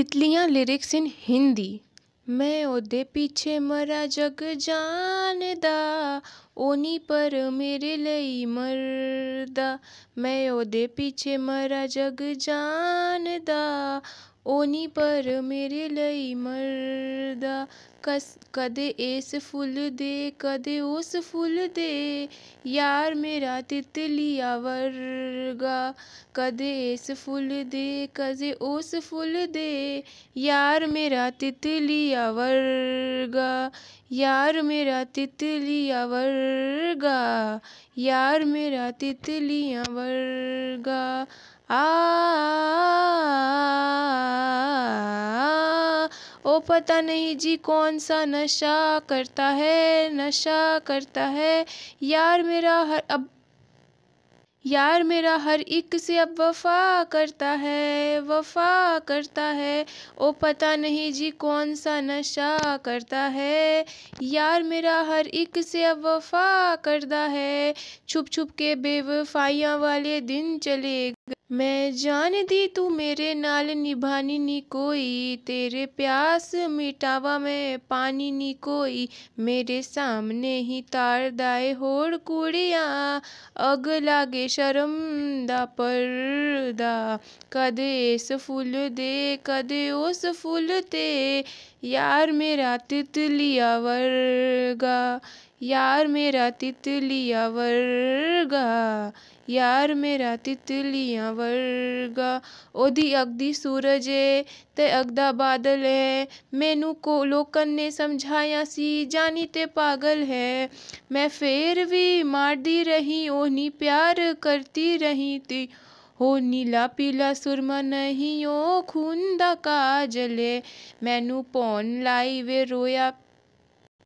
तितलियाँ लिरिक्स इन हिंदी मैं ओदे पीछे मरा जग जानदा ओनी पर मेरे लेई मरदा मैं ओदे पीछे मरा जग जानदा ओनी पर मेरे लेई मरदा कस कदें इस फुल दे कदें उस फुल दे यार मेरा तितलिया वरगा कदें इस फुल दे कदे उस फुल दे यार मेरा तितलिया वरगा यार मेरा तितलिया वर वर्गा यार मेरा तितलियाँ वर्गा आ ओ पता नहीं जी कौन सा नशा करता है नशा करता है यार मेरा हर अब यार मेरा हर एक से अब वफा करता है वफा करता है ओ पता नहीं जी कौन सा नशा करता है यार मेरा हर इक से अब वफा करता है छुप छुप के बेवफाइयाँ वाले दिन चले मैं जान दी तू मेरे नाल निभानी नी कोई तेरे प्यास मिटावा मैं पानी नी कोई मेरे सामने ही तार दाए होड़ कुड़िया अग लागे शर्म दा परदा कद इस फुल दे कद उस फुल ते यार मेरा तितलिया वर्गा यार मेरा तितलिया वर्गा यार मेरा तितलिया वर्गा ओदी अगदी सूरज है ते अगदा बादल है मैनू को लोकन ने समझाया सी जानी ते पागल है मैं फिर भी मारती रही ओनी प्यार करती रही ती हो नीला पीला सुरमा नहीं ओ खून दा ਕਾਜਲੇ मैनू पौन लाई वे रोया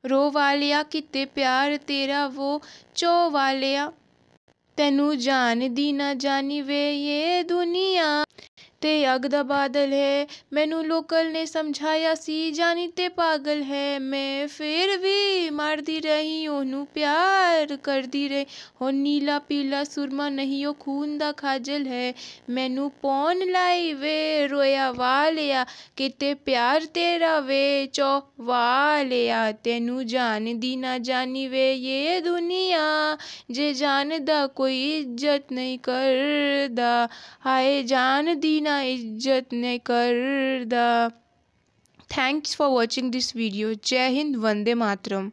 ਰੋਹ ਵਾਲਿਆ ਕਿਤੇ ਪਿਆਰ ਤੇਰਾ ਵੋ ਚੋ ਵਾਲਿਆ ਤੈਨੂੰ ਜਾਣਦੀ ਨਾ ਜਾਣੀ ਵੇ ਯੇ ਦੁਨੀਆ ते अग द बादल है मैनू लोकल ने समझाया सी जानी ते पागल है मैं फिर भी मार रही ओनू प्यार कर दी रही हो नीला पीला सुरमा नहीं ओ खून दा खाजल है मैनू पौन लाई वे रोया वालिया किते प्यार तेरा वे चो वालिया तेनू जान दी ना जानी वे ये दुनिया जे जान दा कोई इज्जत नहीं कर दा आए जान दी ना ना इज्जत ने कर दा thanks for watching this video जय हिंद वंदे मातरम